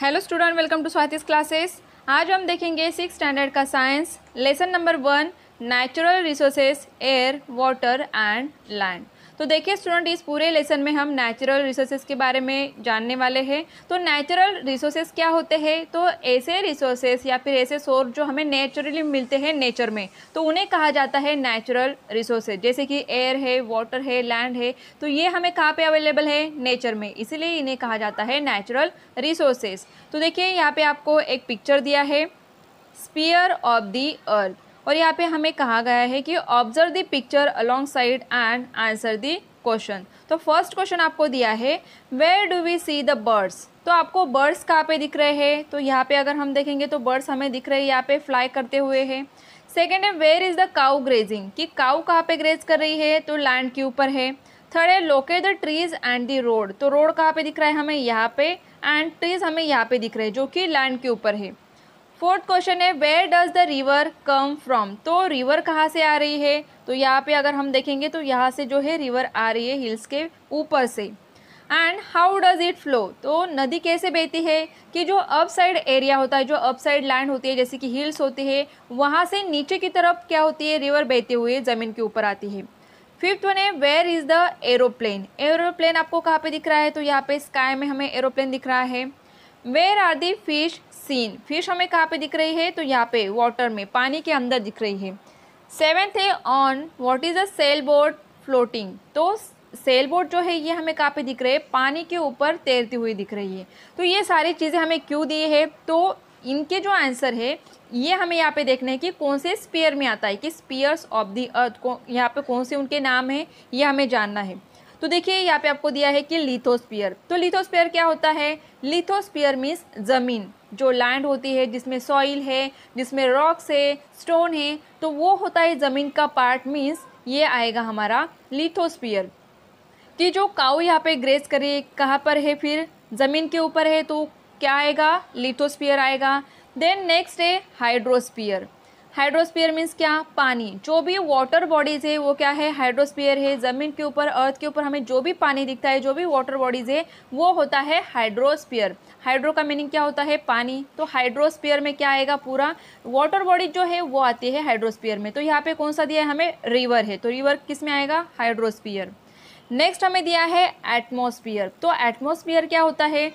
Hello student welcome to Swati's classes आज हम देखेंगे सिक्स स्टैंडर्ड का science lesson number one natural resources air water and land तो देखिए स्टूडेंट इस पूरे लेसन में हम नेचुरल रिसोर्सेज के बारे में जानने वाले हैं तो नेचुरल रिसोर्सेज क्या होते हैं तो ऐसे रिसोर्सेज या फिर ऐसे सोर्स जो हमें नेचुरली मिलते हैं नेचर में तो उन्हें कहा जाता है नेचुरल रिसोर्सेज जैसे कि एयर है वाटर है लैंड है तो ये हमें कहाँ पर अवेलेबल है नेचर में इसीलिए इन्हें कहा जाता है नेचुरल रिसोर्सेज तो देखिए यहाँ पर आपको एक पिक्चर दिया है स्पीयर ऑफ दी अर्थ और यहाँ पे हमें कहा गया है कि observe the picture alongside and answer the question तो फर्स्ट क्वेश्चन आपको दिया है where do we see the birds तो आपको बर्ड्स कहाँ पे दिख रहे हैं तो यहाँ पे अगर हम देखेंगे तो बर्ड्स हमें दिख रहे हैं यहाँ पे फ्लाई करते हुए हैं सेकेंड है where is the cow grazing कि काउ कहाँ पे ग्रेज कर रही है तो लैंड के ऊपर है थर्ड है locate the trees and the road तो रोड कहाँ पे दिख रहा है हमें यहाँ पे एंड ट्रीज हमें यहाँ पे दिख रहे हैं जो कि लैंड के ऊपर है फोर्थ क्वेश्चन है where does the river come from तो रिवर कहाँ से आ रही है तो यहाँ पे अगर हम देखेंगे तो यहाँ से जो है रिवर आ रही है हिल्स के ऊपर से and how does it flow तो नदी कैसे बहती है कि जो अप साइड एरिया होता है जो अप साइड लैंड होती है जैसे कि हिल्स होती है वहाँ से नीचे की तरफ क्या होती है रिवर बहते हुए ज़मीन के ऊपर आती है फिफ्थ वन है where is the aeroplane aeroplane आपको कहाँ पे दिख रहा है तो यहाँ पे स्काई में हमें एरोप्लेन दिख रहा है where are the fish seen fish हमें कहाँ पे दिख रही है तो यहाँ पे वाटर में पानी के अंदर दिख रही है सेवेंथ है on what is a sail boat floating तो सेल बोट जो है ये हमें कहाँ पे दिख रहे हैं पानी के ऊपर तैरती हुई दिख रही है तो ये सारी चीज़ें हमें क्यों दी है तो इनके जो आंसर है ये हमें यहाँ पे देखना है कि कौन से स्पीयर में आता है कि स्पीयर्स ऑफ दी अर्थ को यहाँ पे कौन से उनके नाम हैं ये हमें जानना है तो देखिए यहाँ पे आपको दिया है कि लिथोस्पियर तो लिथोस्पियर क्या होता है लिथोस्पियर मीन्स ज़मीन जो लैंड होती है जिसमें सॉइल है जिसमें रॉक्स है स्टोन है तो वो होता है ज़मीन का पार्ट मीन्स ये आएगा हमारा लिथोस्पियर कि जो काऊ यहाँ पे ग्रेस करे कहाँ पर है फिर ज़मीन के ऊपर है तो क्या आएगा लिथोस्पियर आएगा देन नेक्स्ट है हाइड्रोस्पियर हाइड्रोस्पियर मीन्स क्या पानी जो भी वाटर बॉडीज़ है वो क्या है हाइड्रोस्फीयर है ज़मीन के ऊपर अर्थ के ऊपर हमें जो भी पानी दिखता है जो भी वाटर बॉडीज़ है वो होता है हाइड्रोस्पियर हाइड्रो का मीनिंग क्या होता है पानी तो हाइड्रोस्पियर में क्या आएगा पूरा वाटर बॉडीज जो है वो आती है हाइड्रोस्पियर में तो यहाँ पे कौन सा दिया है हमें रिवर है तो रिवर किस में आएगा हाइड्रोस्पियर नेक्स्ट हमें दिया है एटमोसफियर तो एटमोसफियर क्या होता है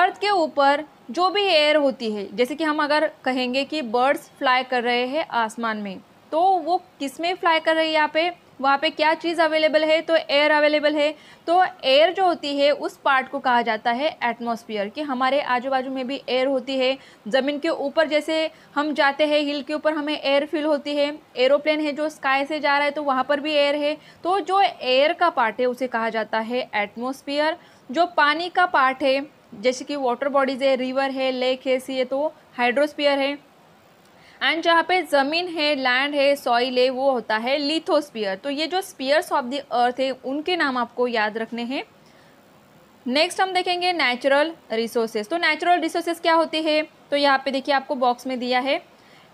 अर्थ के ऊपर जो भी एयर होती है जैसे कि हम अगर कहेंगे कि बर्ड्स फ्लाई कर रहे हैं आसमान में तो वो किस में फ्लाई कर रही है यहाँ पे वहाँ पे क्या चीज़ अवेलेबल है तो एयर अवेलेबल है तो एयर जो होती है उस पार्ट को कहा जाता है एटमॉस्फेयर कि हमारे आजू बाजू में भी एयर होती है ज़मीन के ऊपर जैसे हम जाते हैं हिल के ऊपर हमें एयर फील होती है एरोप्लेन है जो स्काई से जा रहा है तो वहाँ पर भी एयर है तो जो एयर का पार्ट है उसे कहा जाता है एटमोसफियर जो पानी का पार्ट है जैसे कि वाटर बॉडीज़ है रिवर है लेक है सी है तो हाइड्रोस्पियर है एंड जहाँ पे ज़मीन है लैंड है सॉइल है वो होता है लिथोस्पियर तो ये जो स्पियर्स ऑफ द अर्थ है उनके नाम आपको याद रखने हैं नेक्स्ट हम देखेंगे नेचुरल रिसोर्सेज तो नेचुरल रिसोर्सेज क्या होते हैं तो यहाँ पे देखिए आपको बॉक्स में दिया है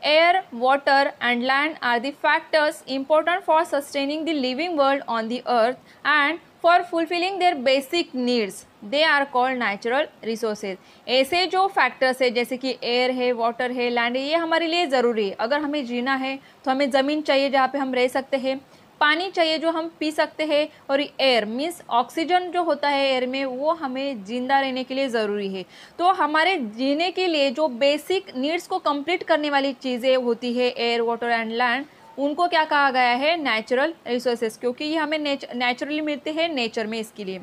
air water and land are the factors important for sustaining the living world on the earth and for fulfilling their basic needs they are called natural resources ऐसे जो फैक्टर्स है जैसे कि एयर है वाटर है लैंड है ये हमारे लिए ज़रूरी है अगर हमें जीना है तो हमें ज़मीन चाहिए जहाँ पे हम रह सकते हैं पानी चाहिए जो हम पी सकते हैं और एयर मीन्स ऑक्सीजन जो होता है एयर में वो हमें जिंदा रहने के लिए ज़रूरी है तो हमारे जीने के लिए जो बेसिक नीड्स को कंप्लीट करने वाली चीज़ें होती है एयर वाटर एंड लैंड उनको क्या कहा गया है नेचुरल रिसोर्सेज क्योंकि ये हमें नेचुरली मिलते हैं नेचर में इसके लिए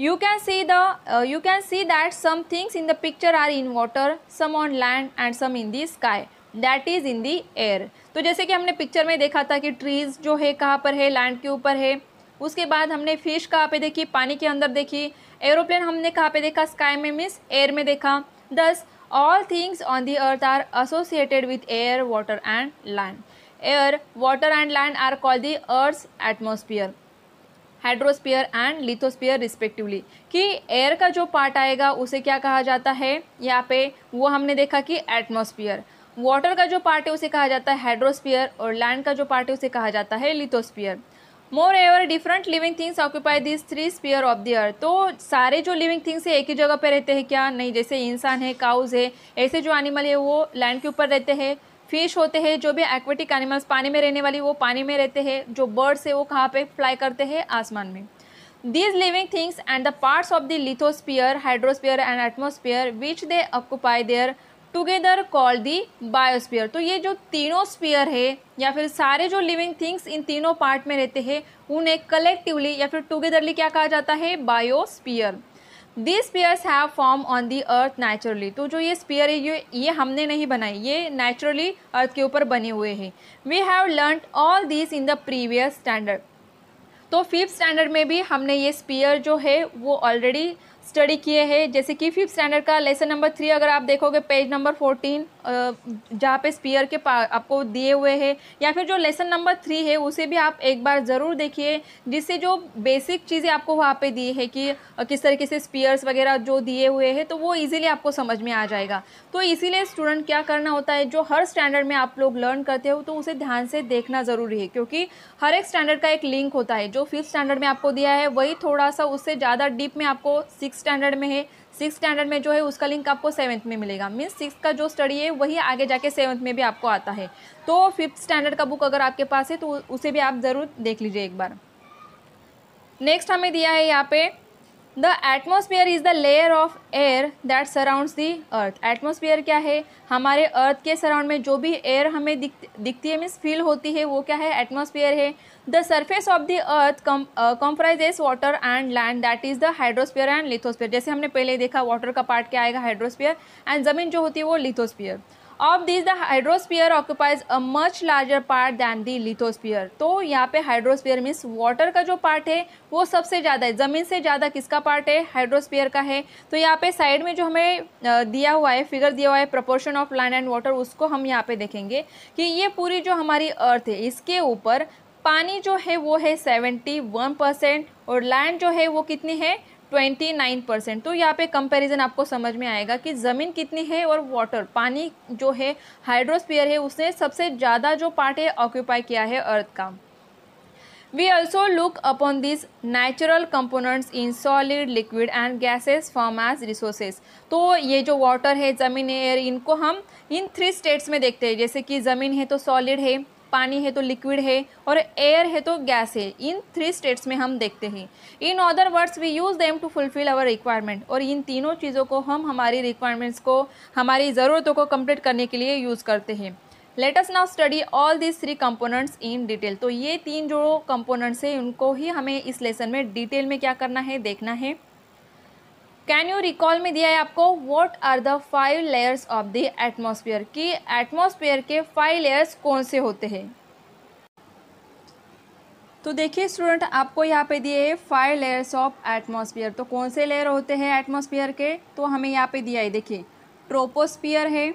you can see the you can see that some things in the picture are in water some on land and some in the sky that is in the air तो जैसे कि हमने picture में देखा था कि ट्रीज़ जो है कहाँ पर है लैंड के ऊपर है उसके बाद हमने फ़िश कहाँ पे देखी पानी के अंदर देखी एरोप्लेन हमने कहाँ पे देखा स्काई में मीन्स एयर में देखा thus all things on the earth are associated with air water and land air water and land are call the earth atmosphere hydrosphere and lithosphere respectively कि एयर का जो पार्ट आएगा उसे क्या कहा जाता है यहाँ पे वो हमने देखा कि एटमोस्फियर वाटर का जो पार्ट है उसे कहा जाता है हाइड्रोस्पियर और लैंड का जो पार्ट है उसे कहा जाता है lithosphere moreover different living things occupy this three sphere of the earth तो सारे जो लिविंग थिंग्स है एक ही जगह पे रहते हैं क्या नहीं जैसे इंसान है काउज है ऐसे जो एनिमल है वो लैंड के ऊपर रहते हैं फिश होते हैं जो भी एक्वेटिक एनिमल्स पानी में रहने वाली वो पानी में रहते हैं जो बर्ड्स है वो कहाँ पे फ्लाई करते हैं आसमान में these living things and the parts of the lithosphere hydrosphere and atmosphere which they occupy their together call the biosphere तो ये जो तीनों स्पीयर है या फिर सारे जो लिविंग थिंग्स इन तीनों पार्ट में रहते हैं उन्हें कलेक्टिवली या फिर टुगेदरली क्या कहा जाता है biosphere this spheres have form on the earth naturally तो जो ये स्पीयर है ये ये हमने नहीं बनाई ये नेचुरली अर्थ के ऊपर बने हुए हैं we have learn all this in the previous standard तो फिफ्थ स्टैंडर्ड में भी हमने ये स्पीयर जो है वो ऑलरेडी स्टडी किए हैं जैसे कि फिफ्थ स्टैंडर्ड का लेसन नंबर थ्री अगर आप देखोगे पेज नंबर फोर्टीन जहाँ पे स्पीयर के पा आपको दिए हुए हैं या फिर जो लेसन नंबर थ्री है उसे भी आप एक बार ज़रूर देखिए जिससे जो बेसिक चीज़ें आपको वहाँ पे दी है कि किस तरीके से स्पीयर्स वगैरह जो दिए हुए हैं तो वो ईजिली आपको समझ में आ जाएगा तो इसीलिए स्टूडेंट क्या करना होता है जो हर स्टैंडर्ड में आप लोग लर्न करते हो तो उसे ध्यान से देखना ज़रूरी है क्योंकि हर एक स्टैंडर्ड का एक लिंक होता है जो फिफ्थ स्टैंडर्ड में आपको दिया है वही थोड़ा सा उससे ज़्यादा डीप में आपको सिक्स स्टैंडर्ड में है सिक्स स्टैंडर्ड में जो है उसका लिंक आपको सेवन्थ में मिलेगा मीन्स सिक्स का जो स्टडी है वही आगे जाके सेवन्थ में भी आपको आता है तो फिफ्थ स्टैंडर्ड का बुक अगर आपके पास है तो उसे भी आप ज़रूर देख लीजिए एक बार नेक्स्ट हमें दिया है यहाँ पे the atmosphere is the layer of air that surround the earth atmosphere क्या है हमारे अर्थ के सराउंड में जो भी एयर हमें दिख दिखती है मीन्स फील होती है वो क्या है एटमोसफियर है the surface of the earth comprises water and land that is the hydrosphere and lithosphere जैसे हमने पहले देखा वाटर का पार्ट क्या आएगा हाइड्रोस्फियर एंड ज़मीन जो होती है वो lithosphere of this the hydrosphere occupies a much larger part than the lithosphere तो यहाँ पे हाइड्रोस्फीयर मीन्स वाटर का जो पार्ट है वो सबसे ज़्यादा है जमीन से ज़्यादा किसका पार्ट है हाइड्रोस्फीयर का है तो यहाँ पे साइड में जो हमें दिया हुआ है फिगर दिया हुआ है proportion of land and water उसको हम यहाँ पे देखेंगे कि ये पूरी जो हमारी अर्थ है इसके ऊपर पानी जो है वो है सेवेंटी वन परसेंट और लैंड जो है वो कितनी है ट्वेंटी नाइन परसेंट तो यहाँ पे कंपैरिजन आपको समझ में आएगा कि ज़मीन कितनी है और वाटर पानी जो है हाइड्रोस्फीयर है उसने सबसे ज़्यादा जो पार्ट है ऑक्यूपाई किया है अर्थ का we also look upon this natural components in solid liquid and gases form as resources तो ये जो वाटर है ज़मीन है एयर इनको हम इन थ्री स्टेट्स में देखते हैं जैसे कि ज़मीन है तो सॉलिड है पानी है तो लिक्विड है और एयर है तो गैस है इन थ्री स्टेट्स में हम देखते हैं in other words we use them to fulfil our requirement और इन तीनों चीज़ों को हम हमारी रिक्वायरमेंट्स को हमारी ज़रूरतों को कम्प्लीट करने के लिए यूज़ करते हैं let's now study all this three components in detail तो ये तीन जो कंपोनेंट्स हैं उनको ही हमें इस लेसन में डिटेल में क्या करना है देखना है कैन यू रिकॉल में दिया है आपको what are the five layers of the atmosphere कि एटमोसफियर के फाइव लेयर्स कौन से होते हैं तो देखिए स्टूडेंट आपको यहाँ पे दिए है फाइव लेयर्स ऑफ एटमोसफियर तो कौन से लेयर होते हैं एटमोसफियर के तो हमें यहाँ पे दिया है देखिए ट्रोपोस्फियर है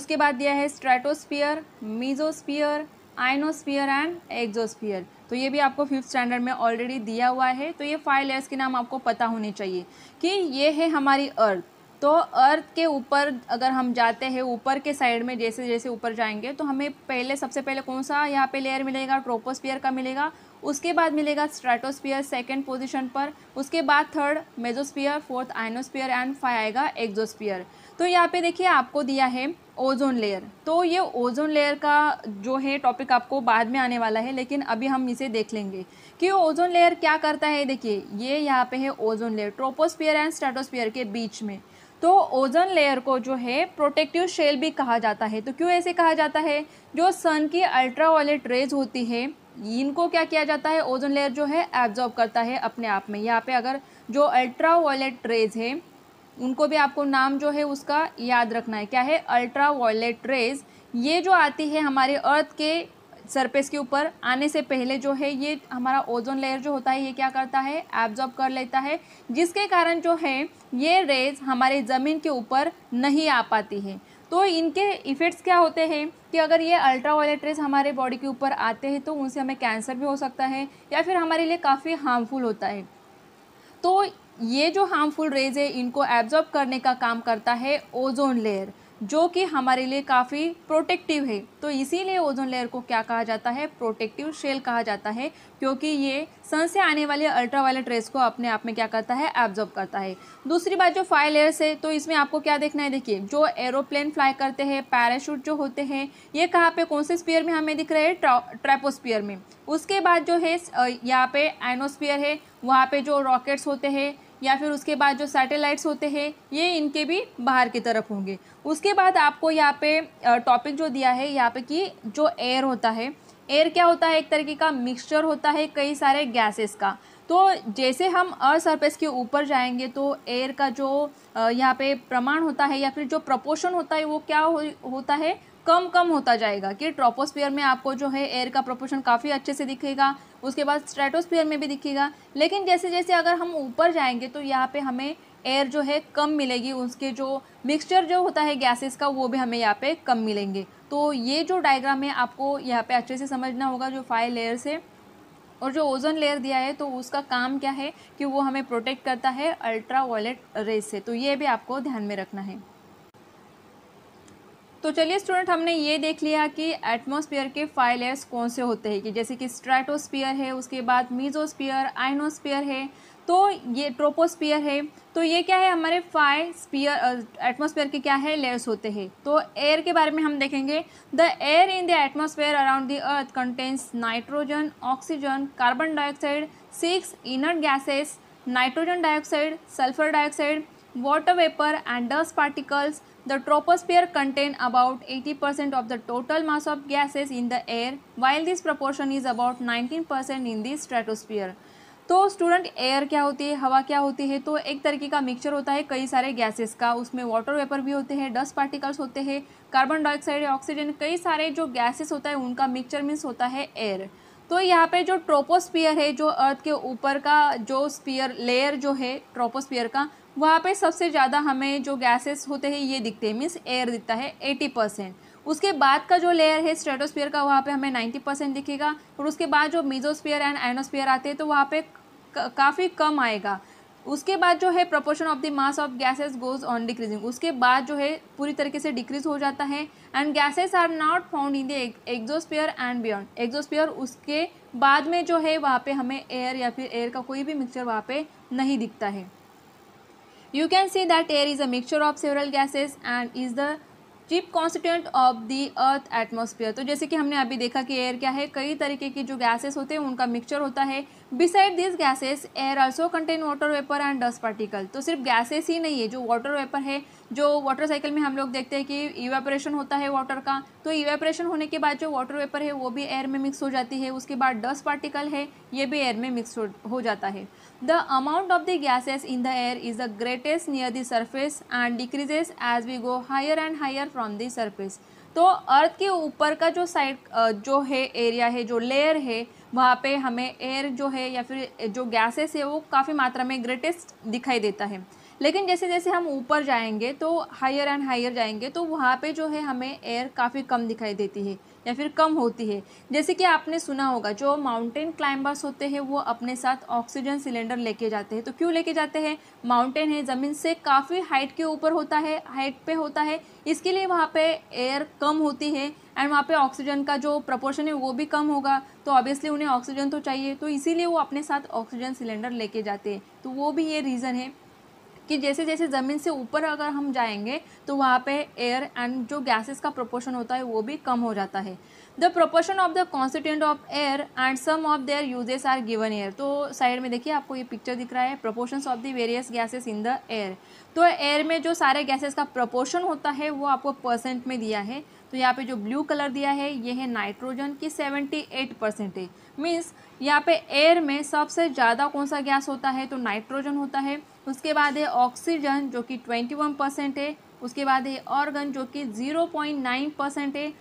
उसके बाद दिया है stratosphere mesosphere ionosphere and exosphere तो ये भी आपको फिफ्थ स्टैंडर्ड में ऑलरेडी दिया हुआ है तो ये फाइव लेयर्स के नाम आपको पता होने चाहिए कि ये है हमारी अर्थ तो अर्थ के ऊपर अगर हम जाते हैं ऊपर के साइड में जैसे जैसे ऊपर जाएंगे तो हमें पहले सबसे पहले कौन सा यहाँ पे लेयर मिलेगा ट्रोपोस्फियर का मिलेगा उसके बाद मिलेगा स्ट्रेटोस्पियर सेकंड पोजीशन पर उसके बाद third mesosphere fourth ionosphere and five आएगा एक्जोस्फियर तो यहाँ पे देखिए आपको दिया है ओजोन लेयर तो ये ओजोन लेयर का जो है टॉपिक आपको बाद में आने वाला है लेकिन अभी हम इसे देख लेंगे कि ओजोन लेयर क्या करता है देखिए ये यहाँ पे है ozone layer troposphere and stratosphere के बीच में तो ओजोन लेयर को जो है प्रोटेक्टिव शेल भी कहा जाता है तो क्यों ऐसे कहा जाता है जो सन की अल्ट्रावायलेट रेज होती है इनको क्या किया जाता है ओजोन लेयर जो है एब्जॉर्ब करता है अपने आप में यहाँ पे अगर जो अल्ट्रा अल्ट्रावायलेट रेज है उनको भी आपको नाम जो है उसका याद रखना है क्या है अल्ट्रा वॉयलेट रेज ये जो आती है हमारे अर्थ के सरफेस के ऊपर आने से पहले जो है ये हमारा ओजोन लेयर जो होता है ये क्या करता है एब्जॉर्ब कर लेता है जिसके कारण जो है ये रेज हमारे ज़मीन के ऊपर नहीं आ पाती है तो इनके इफ़ेक्ट्स क्या होते हैं कि अगर ये अल्ट्रा वायलेट रेज हमारे बॉडी के ऊपर आते हैं तो उनसे हमें कैंसर भी हो सकता है या फिर हमारे लिए काफ़ी हार्मफुल होता है तो ये जो हार्मफुल रेज है इनको एब्जॉर्ब करने का काम करता है ओजोन लेयर जो कि हमारे लिए काफ़ी प्रोटेक्टिव है तो इसीलिए ओजोन लेयर को क्या कहा जाता है प्रोटेक्टिव शेल कहा जाता है क्योंकि ये सन से आने वाले अल्ट्रावायलेट रेस को अपने आप में क्या करता है एब्जॉर्ब करता है दूसरी बात जो फाइव लेयर्स है तो इसमें आपको क्या देखना है देखिए जो एरोप्लेन फ्लाई करते हैं पैराशूट जो होते हैं ये कहाँ पर कौन से स्पीयर में हमें दिख रहे हैं ट्रा, ट्रैपोस्पियर में उसके बाद जो है यहाँ पे एनोस्पियर है वहाँ पर जो रॉकेट्स होते हैं या फिर उसके बाद जो सैटेलाइट्स होते हैं ये इनके भी बाहर की तरफ होंगे उसके बाद आपको यहाँ पे टॉपिक जो दिया है यहाँ पे कि जो एयर होता है एयर क्या होता है एक तरीके का मिक्सचर होता है कई सारे गैसेस का तो जैसे हम अर्थ सरफेस के ऊपर जाएंगे तो एयर का जो यहाँ पे प्रमाण होता है या फिर जो प्रपोशन होता है वो क्या हो, होता है कम कम होता जाएगा कि ट्रोपोस्फियर में आपको जो है एयर का प्रोपोर्शन काफ़ी अच्छे से दिखेगा उसके बाद स्ट्रेटोस्फियर में भी दिखेगा लेकिन जैसे जैसे अगर हम ऊपर जाएंगे तो यहाँ पे हमें एयर जो है कम मिलेगी उसके जो मिक्सचर जो होता है गैसेस का वो भी हमें यहाँ पे कम मिलेंगे तो ये जो डायग्राम है आपको यहाँ पे अच्छे से समझना होगा जो फाइव लेयर से और जो ओजोन लेयर दिया है तो उसका काम क्या है कि वो हमें प्रोटेक्ट करता है अल्ट्रा वायलेट रेस से तो ये भी आपको ध्यान में रखना है तो चलिए स्टूडेंट हमने ये देख लिया कि एटमॉस्फेयर के फाइव लेयर्स कौन से होते हैं कि जैसे कि स्ट्रेटोस्फीयर है उसके बाद मीजोस्फीयर आइनोस्फीयर है तो ये ट्रोपोस्फीयर है तो ये क्या है हमारे फाइव स्पीयर एटमॉस्फेयर के क्या है लेयर्स होते हैं तो एयर के बारे में हम देखेंगे the air in the atmosphere around the earth contains nitrogen oxygen carbon dioxide six inert gases nitrogen dioxide sulphur dioxide water vapour and dust particles The troposphere contain about 80% of the total mass of gases in the air while this proportion is about 19% in the stratosphere. तो student air क्या होती है हवा क्या होती है तो एक तरीके का मिक्सचर होता है कई सारे गैसेस का उसमें वाटर वेपर भी होते हैं डस्ट पार्टिकल्स होते हैं कार्बन डाइऑक्साइड ऑक्सीजन कई सारे जो गैसेस होता है उनका मिक्सचर मीन्स होता है एयर तो यहाँ पे जो ट्रोपोस्पियर है जो अर्थ के ऊपर का जो स्पीयर लेयर जो है ट्रोपोस्पियर का वहाँ पे सबसे ज़्यादा हमें जो गैसेस होते हैं ये दिखते हैं मीन्स एयर दिखता है एटी परसेंट उसके बाद का जो लेयर है स्ट्रेटोस्फीयर का वहाँ पे हमें नाइन्टी परसेंट दिखेगा और उसके बाद जो मीजोस्फीयर एंड आइनोस्फीयर आते हैं तो वहाँ पे काफ़ी कम आएगा उसके बाद जो है proportion of the mass of gases goes on decreasing उसके बाद जो है पूरी तरीके से डिक्रीज हो जाता है and gases are not found in the exosphere and beyond exosphere उसके बाद में जो है वहाँ पे हमें एयर या फिर एयर का कोई भी मिक्सचर वहाँ पे नहीं दिखता है You can see that air is a mixture of several gases and is the chief constituent of the earth atmosphere तो जैसे कि हमने अभी देखा कि एयर क्या है कई तरीके की जो गैसेस होते हैं उनका मिक्सचर होता है beside this gases air also contain water vapour and dust particle तो सिर्फ गैसेस ही नहीं है जो वाटर वेपर है जो वाटर साइकिल में हम लोग देखते हैं कि इवेपरेशन होता है वाटर का तो इवेपरेशन होने के बाद जो वाटर वेपर है वो भी एयर में मिक्स हो जाती है उसके बाद डस्ट पार्टिकल है ये भी एयर में मिक्स हो जाता है The amount of the gases in the air is the greatest near the surface and decreases as we go higher and higher from the surface. तो अर्थ के ऊपर का जो साइड जो है एरिया है जो लेयर है वहाँ पे हमें एयर जो है या फिर जो गैसेस है वो काफ़ी मात्रा में ग्रेटेस्ट दिखाई देता है लेकिन जैसे जैसे हम ऊपर जाएंगे तो हायर एंड हायर जाएंगे तो वहाँ पे जो है हमें एयर काफ़ी कम दिखाई देती है या फिर कम होती है जैसे कि आपने सुना होगा जो माउंटेन क्लाइंबर्स होते हैं वो अपने साथ ऑक्सीजन सिलेंडर लेके जाते हैं तो क्यों लेके जाते हैं माउंटेन है ज़मीन से काफ़ी हाइट के ऊपर होता है हाइट पर होता है इसके लिए वहाँ पर एयर कम होती है एंड वहाँ पे ऑक्सीजन का जो प्रपोर्शन है वो भी कम होगा तो ऑब्वियसली उन्हें ऑक्सीजन तो चाहिए तो इसीलिए वो अपने साथ ऑक्सीजन सिलेंडर लेके जाते हैं तो वो भी ये रीज़न है कि जैसे जैसे ज़मीन से ऊपर अगर हम जाएंगे तो वहाँ पे एयर एंड जो गैसेस का प्रोपोर्शन होता है वो भी कम हो जाता है the proportion of the constituent of air and some of their uses are given air तो साइड में देखिए आपको ये पिक्चर दिख रहा है proportion of the various gases in the air तो एयर में जो सारे गैसेस का प्रोपोर्शन होता है वो आपको परसेंट में दिया है तो यहाँ पे जो ब्लू कलर दिया है ये है नाइट्रोजन की सेवेंटी एट परसेंटेज मीन्स यहाँ पे एयर में सबसे ज़्यादा कौन सा गैस होता है तो नाइट्रोजन होता है उसके बाद है ऑक्सीजन जो कि ट्वेंटी वन परसेंट है उसके बाद है ऑर्गन जो कि जीरो पॉइंट नाइन परसेंट है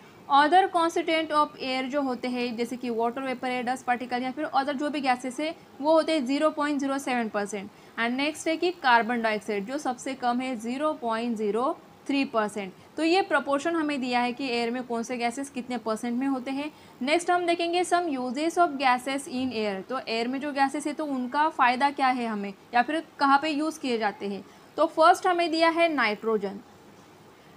अदर कॉन्सिटेंट ऑफ एयर जो होते हैं जैसे कि वाटर वेपर है डस्ट पार्टिकल या फिर अदर जो भी गैसेस है वो होते हैं zero point zero seven percent and next है कि कार्बन डाइऑक्साइड जो सबसे कम है zero point zero three percent तो ये प्रपोर्शन हमें दिया है कि एयर में कौन से गैसेस कितने परसेंट में होते हैं नेक्स्ट हम देखेंगे some uses of gases in air तो एयर में जो गैसेस है तो उनका फ़ायदा क्या है हमें या फिर कहाँ पर यूज़ किए जाते हैं तो फर्स्ट हमें दिया है nitrogen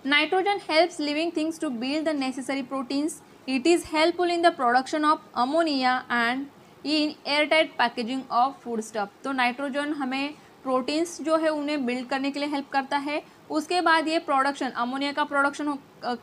nitrogen helps living things to build the necessary proteins it helpful in the production of ammonia and in airtight packaging of foodstuff तो नाइट्रोजन हमें प्रोटीन्स जो है उन्हें बिल्ड करने के लिए हेल्प करता है उसके बाद ये प्रोडक्शन अमोनिया का प्रोडक्शन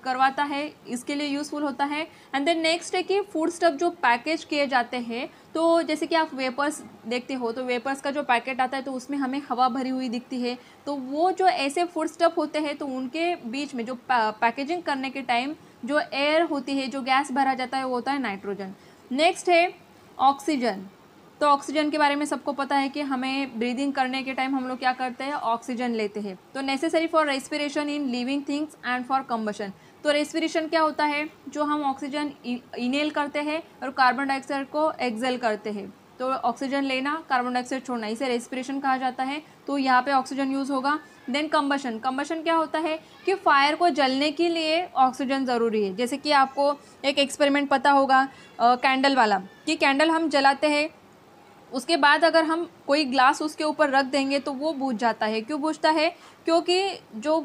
करवाता है इसके लिए यूज़फुल होता है एंड देन नेक्स्ट है कि फूड स्टफ जो पैकेज किए जाते हैं तो जैसे कि आप वेपर्स देखते हो तो वेपर्स का जो पैकेट आता है तो उसमें हमें हवा भरी हुई दिखती है तो वो जो ऐसे फूड स्टफ होते हैं तो उनके बीच में जो पैकेजिंग करने के टाइम जो एयर होती है जो गैस भरा जाता है वो होता है नाइट्रोजन नेक्स्ट है ऑक्सीजन तो ऑक्सीजन के बारे में सबको पता है कि हमें ब्रीदिंग करने के टाइम हम लोग क्या करते हैं ऑक्सीजन लेते हैं तो necessary for respiration in living things and for combustion तो रेस्पिरेशन क्या होता है जो हम ऑक्सीजन इनेल करते हैं और कार्बन डाइऑक्साइड को एक्सेल करते हैं तो ऑक्सीजन लेना कार्बन डाइऑक्साइड छोड़ना इसे रेस्पिरेशन कहा जाता है तो यहाँ पे ऑक्सीजन यूज़ होगा देन कम्बशन कम्बशन क्या होता है कि फायर को जलने के लिए ऑक्सीजन ज़रूरी है जैसे कि आपको एक एक्सपेरिमेंट पता होगा कैंडल वाला कि कैंडल हम जलाते हैं उसके बाद अगर हम कोई ग्लास उसके ऊपर रख देंगे तो वो बूझ जाता है क्यों बूझता है क्योंकि जो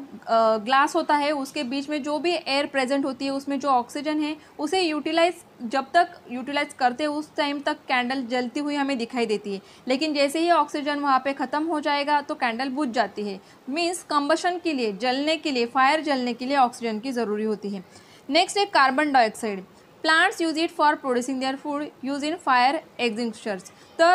ग्लास होता है उसके बीच में जो भी एयर प्रेजेंट होती है उसमें जो ऑक्सीजन है उसे यूटिलाइज जब तक यूटिलाइज करते उस टाइम तक कैंडल जलती हुई हमें दिखाई देती है लेकिन जैसे ही ऑक्सीजन वहाँ पे ख़त्म हो जाएगा तो कैंडल बुझ जाती है मीन्स कम्बशन के लिए जलने के लिए फायर जलने के लिए ऑक्सीजन की ज़रूरी होती है नेक्स्ट है carbon dioxide plants use it for producing their food use in fire extinguishers तो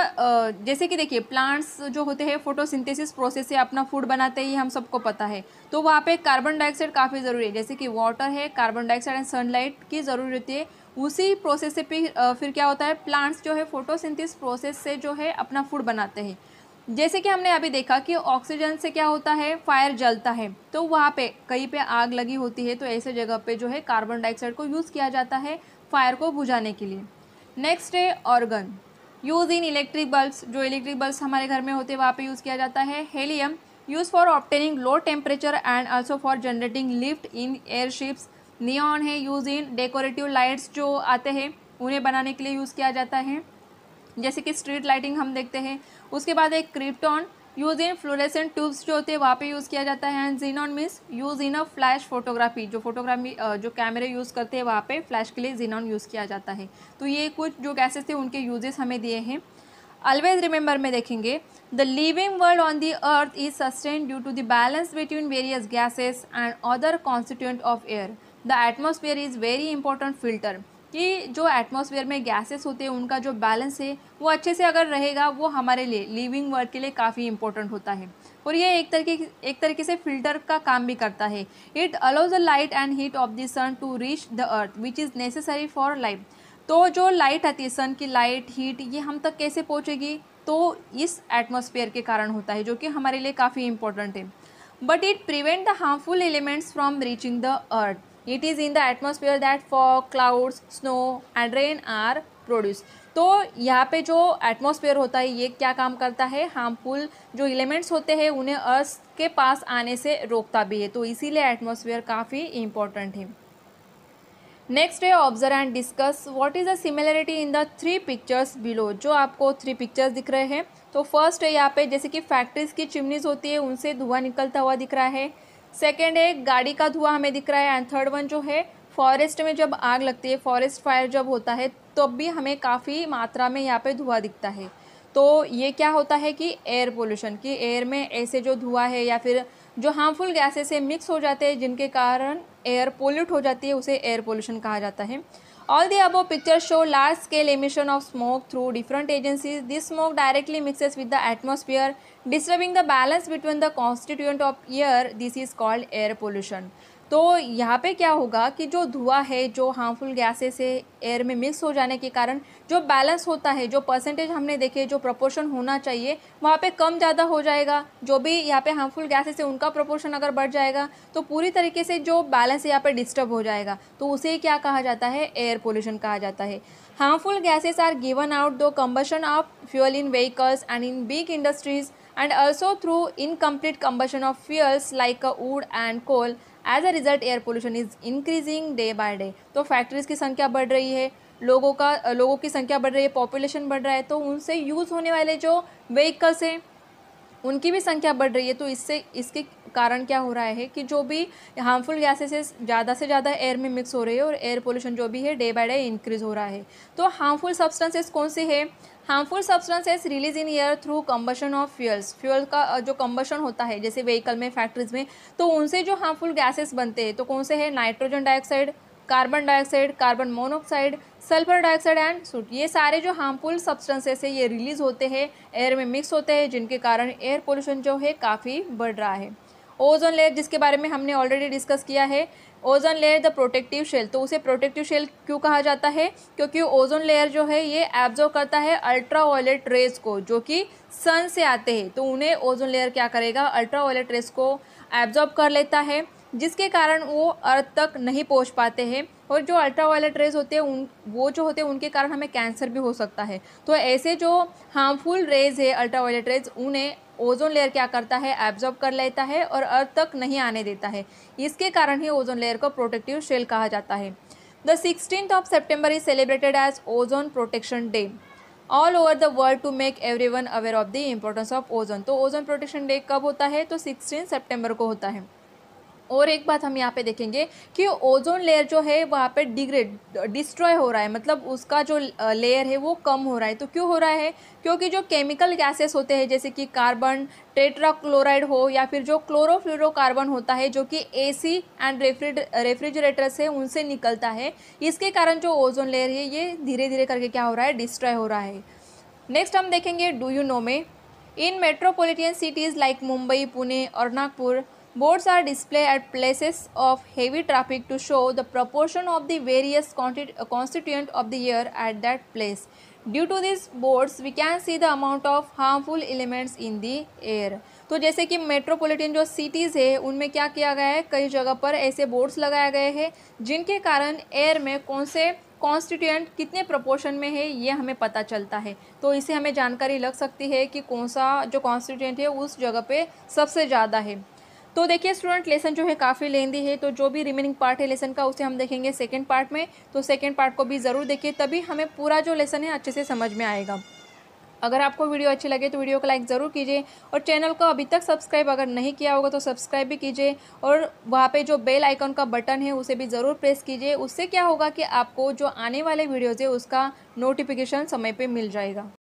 जैसे कि देखिए प्लांट्स जो होते हैं फोटोसिंथेसिस प्रोसेस से अपना फूड बनाते हैं ये हम सबको पता है तो वहाँ पे कार्बन डाइऑक्साइड काफ़ी ज़रूरी है जैसे कि वाटर है कार्बन डाइऑक्साइड एंड सनलाइट की ज़रूरत होती है उसी प्रोसेस से फिर फिर क्या होता है प्लांट्स जो है फोटोसिंथेसिस प्रोसेस से जो है अपना फूड बनाते हैं जैसे कि हमने अभी देखा कि ऑक्सीजन से क्या होता है फायर जलता है तो वहाँ पे कहीं पे आग लगी होती है तो ऐसे जगह पे जो है कार्बन डाइऑक्साइड को यूज़ किया जाता है फायर को बुझाने के लिए नेक्स्ट है argon use in electric bulbs जो इलेक्ट्रिक बल्ब्स हमारे घर में होते हैं वहाँ पर यूज़ किया जाता है helium use for obtaining low temperature and also for generating lift in airships neon है यूज़ इन डेकोरेटिव लाइट्स जो आते हैं उन्हें बनाने के लिए यूज़ किया जाता है जैसे कि स्ट्रीट लाइटिंग हम देखते हैं उसके बाद एक krypton use in fluorescent tubes जो होते हैं वहाँ पे यूज़ किया जाता है and xenon means use in a flash photography जो फोटोग्राफी जो कैमरे यूज़ करते हैं वहाँ पे फ्लैश के लिए जीनॉन यूज़ किया जाता है तो ये कुछ जो गैसेस थे उनके यूजेस हमें दिए हैं ऑलवेज रिमेंबर में देखेंगे the living world on the earth is sustain due to the balance between various gases and other constituent of air the atmosphere is very important filter कि जो एटमॉस्फेयर में गैसेस होते हैं उनका जो बैलेंस है वो अच्छे से अगर रहेगा वो हमारे लिए लिविंग वर्ल्ड के लिए काफ़ी इंपॉर्टेंट होता है और ये एक तरीके एक तरीके से फिल्टर का काम भी करता है it allows the light and heat of the sun to reach the earth which is necessary for life तो जो लाइट आती है सन की लाइट हीट ये हम तक कैसे पहुँचेगी तो इस एटमॉस्फेयर के कारण होता है जो कि हमारे लिए काफ़ी इंपॉर्टेंट है but it prevent the harmful elements from reaching the earth it is in the atmosphere that for clouds snow and rain are produce तो यहाँ पे जो एटमोसफियर होता है ये क्या काम करता है हार्मफुल जो एलिमेंट्स होते हैं उन्हें अर्थ के पास आने से रोकता भी है तो इसीलिए एटमोसफियर काफ़ी इम्पोर्टेंट है नेक्स्ट है observe and discuss what is the similarity in the three pictures below जो आपको थ्री पिक्चर्स दिख रहे हैं तो फर्स्ट है यहाँ पे जैसे कि फैक्ट्रीज की चिमनीज होती है उनसे धुआं निकलता हुआ दिख रहा है सेकेंड है गाड़ी का धुआं हमें दिख रहा है एंड थर्ड वन जो है फॉरेस्ट में जब आग लगती है फॉरेस्ट फायर जब होता है तब तो भी हमें काफ़ी मात्रा में यहाँ पे धुआं दिखता है तो ये क्या होता है कि एयर पोल्यूशन कि एयर में ऐसे जो धुआं है या फिर जो हार्मफुल गैसेस से मिक्स हो जाते हैं जिनके कारण एयर पोल्यूट हो जाती है उसे एयर पोल्यूशन कहा जाता है All the above pictures show large scale emission of smoke through different agencies. This smoke directly mixes with the atmosphere, disturbing the balance between the constituent of air. This is called air pollution. तो यहाँ पे क्या होगा कि जो धुआं है जो हार्मफुल गैसेस से एयर में मिक्स हो जाने के कारण जो बैलेंस होता है जो परसेंटेज हमने देखे जो प्रपोर्शन होना चाहिए वहाँ पे कम ज़्यादा हो जाएगा जो भी यहाँ पे हार्मफुल गैसेस है उनका प्रपोर्शन अगर बढ़ जाएगा तो पूरी तरीके से जो बैलेंस यहाँ पर डिस्टर्ब हो जाएगा तो उसे क्या कहा जाता है एयर पोल्यूशन कहा जाता है harmful are given out through combustion of fuel in vehicles and in big industries and also through incomplete combustion of fuels like a wood and coal as a result air pollution is increasing day by day तो factories की संख्या बढ़ रही है लोगों का लोगों की संख्या बढ़ रही है पॉपुलेशन बढ़ रहा है तो उनसे यूज़ होने वाले जो व्हीकल्स हैं उनकी भी संख्या बढ़ रही है तो इससे इसके कारण क्या हो रहा है कि जो भी हार्मफुल गैसेस ज़्यादा से ज़्यादा एयर में मिक्स हो रही है और एयर पोल्यूशन जो भी है डे बाय डे इंक्रीज़ हो रहा है तो हार्मफुल सब्सटेंसेस कौन से है harmful substances release in air through combustion of fuels fuel का जो कम्बशन होता है जैसे व्हीकल में फैक्ट्रीज में तो उनसे जो हार्मफुल गैसेस बनते हैं तो कौन से है nitrogen dioxide carbon dioxide carbon monoxide sulphur dioxide and soot ये सारे जो हार्मफुल सब्सटेंसेस है ये रिलीज़ होते हैं एयर में मिक्स होते हैं जिनके कारण एयर पोल्यूशन जो है काफ़ी बढ़ रहा है ओजोन लेयर जिसके बारे में हमने ऑलरेडी डिस्कस किया है ozone layer the protective shell तो उसे प्रोटेक्टिव शेल क्यों कहा जाता है क्योंकि ओजोन लेयर जो है ये एब्जॉर्व करता है अल्ट्रा वायलेट रेज को जो कि सन से आते हैं तो उन्हें ओजोन लेयर क्या करेगा अल्ट्रा वायलेट रेज को एब्जॉर्ब कर लेता है जिसके कारण वो अर्थ तक नहीं पहुंच पाते हैं और जो अल्ट्रा वायलेट रेज होते हैं उन वो जो होते हैं उनके कारण हमें कैंसर भी हो सकता है तो ऐसे जो हार्मफुल रेज है अल्ट्रा वायलेट रेज उन्हें ओजोन लेयर क्या करता है एब्जॉर्ब कर लेता है और अर्थ तक नहीं आने देता है इसके कारण ही ओजोन लेयर को प्रोटेक्टिव शेल कहा जाता है the sixteen of September is celebrated as ozone protection day all over the world to make everyone aware of the importance of ozone तो ओजोन प्रोटेक्शन डे कब होता है तो sixteen September को होता है और एक बात हम यहाँ पे देखेंगे कि ओजोन लेयर जो है वहाँ पे डिग्रेड डिस्ट्रॉय हो रहा है मतलब उसका जो लेयर है वो कम हो रहा है तो क्यों हो रहा है क्योंकि जो केमिकल गैसेस होते हैं जैसे कि कार्बन टेट्राक्लोराइड हो या फिर जो क्लोरोफ्लोरोकार्बन होता है जो कि एसी एंड रेफ्रिज रेफ्रिजरेटर्स है उनसे निकलता है इसके कारण जो ओजोन लेयर है ये धीरे धीरे करके क्या हो रहा है डिस्ट्रॉय हो रहा है नेक्स्ट हम देखेंगे डू यू नो में in metropolitan cities like Mumbai Pune और Nagpur boards are displayed at places of heavy traffic to show the proportion of the various constituent of the air at that place due to this boards we can see the amount of harmful elements in the air तो जैसे कि metropolitan जो cities है उनमें क्या किया गया है कई जगह पर ऐसे बोर्ड्स लगाए गए हैं जिनके कारण एयर में कौन से कॉन्स्टिट्यूएंट कितने प्रपोर्शन में है ये हमें पता चलता है तो इसे हमें जानकारी लग सकती है कि कौन सा जो कॉन्स्टिट्यूएंट है उस जगह पे सबसे ज़्यादा है तो देखिए स्टूडेंट लेसन जो है काफ़ी लेंदी है तो जो भी रिमेनिंग पार्ट है लेसन का उसे हम देखेंगे सेकेंड पार्ट में तो सेकेंड पार्ट को भी ज़रूर देखिए तभी हमें पूरा जो लेसन है अच्छे से समझ में आएगा अगर आपको वीडियो अच्छी लगे तो वीडियो को लाइक ज़रूर कीजिए और चैनल को अभी तक सब्सक्राइब अगर नहीं किया होगा तो सब्सक्राइब भी कीजिए और वहाँ पे जो बेल आइकन का बटन है उसे भी ज़रूर प्रेस कीजिए उससे क्या होगा कि आपको जो आने वाले वीडियोज़ है उसका नोटिफिकेशन समय पे मिल जाएगा